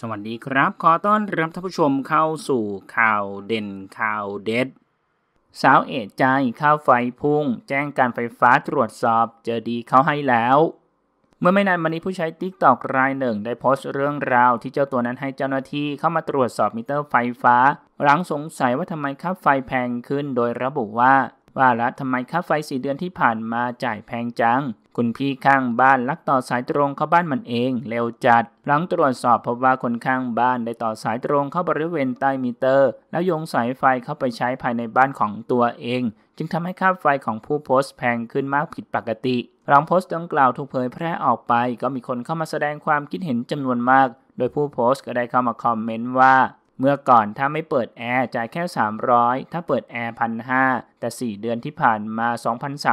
สวัสดีครับ ขอต้อนรับท่านผู้ชมเข้าสู่ข่าวเด่นข่าวเด็ดสาวเอจใจข้าวไฟพุ่ง แจ้งการไฟฟ้าตรวจสอบ เจอดีเขาให้แล้วเมื่อไม่นานมานี้ผู้ใช้ TikTok รายหนึ่งได้โพสต์เรื่องราวที่เจ้าตัวนั้นให้เจ้าหน้าที่เข้ามาตรวจสอบมิเตอร์ไฟฟ้า หลังสงสัยว่าทำไมค่าไฟแพงขึ้นโดยระบุว่าว่าละทำไมค่าไฟสี่เดือนที่ผ่านมาจ่ายแพงจังคุณพี่ข้างบ้านลักต่อสายตรงเข้าบ้านมันเองเร็วจัด หลังตรวจสอบพบว่าคนข้างบ้านได้ต่อสายตรงเข้าบริเวณใต้มิเตอร์ แล้วยงสายไฟเข้าไปใช้ภายในบ้านของตัวเอง จึงทำให้ค่าไฟของผู้โพสต์แพงขึ้นมากผิดปกติหลังโพสต์ดังกล่าวถูกเผยแพร่ออกไป ก็มีคนเข้ามาแสดงความคิดเห็นจำนวนมาก โดยผู้โพสต์ก็ได้เข้ามาคอมเมนต์ว่าเมื่อก่อนถ้าไม่เปิดแอร์จ่ายแค่ 300 ถ้าเปิดแอร์พันหแต่ 4 เดือนที่ผ่านมา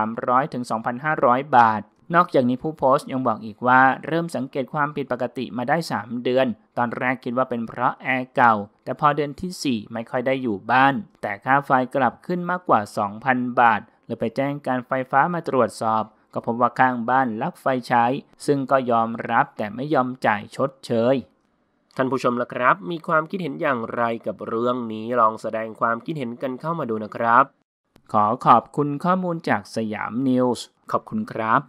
2,300 ถึง 2,500 บาท นอกจากนี้ผู้โพสต์ยังบอกอีกว่า เริ่มสังเกตความผิดปกติมาได้ 3 เดือน ตอนแรกคิดว่าเป็นเพราะแอร์เก่า แต่พอเดือนที่ 4 ไม่ค่อยได้อยู่บ้าน แต่ค่าไฟกลับขึ้นมากกว่า 2,000 บาท เลยไปแจ้งการไฟฟ้ามาตรวจสอบ ก็พบว่าข้างบ้านลักไฟใช้ ซึ่งก็ยอมรับแต่ไม่ยอมจ่ายชดเชยท่านผู้ชมล่ะครับ มีความคิดเห็นอย่างไรกับเรื่องนี้ ลองแสดงความคิดเห็นกันเข้ามาดูนะครับ ขอขอบคุณข้อมูลจากสยามนิวส์ ขอบคุณครับ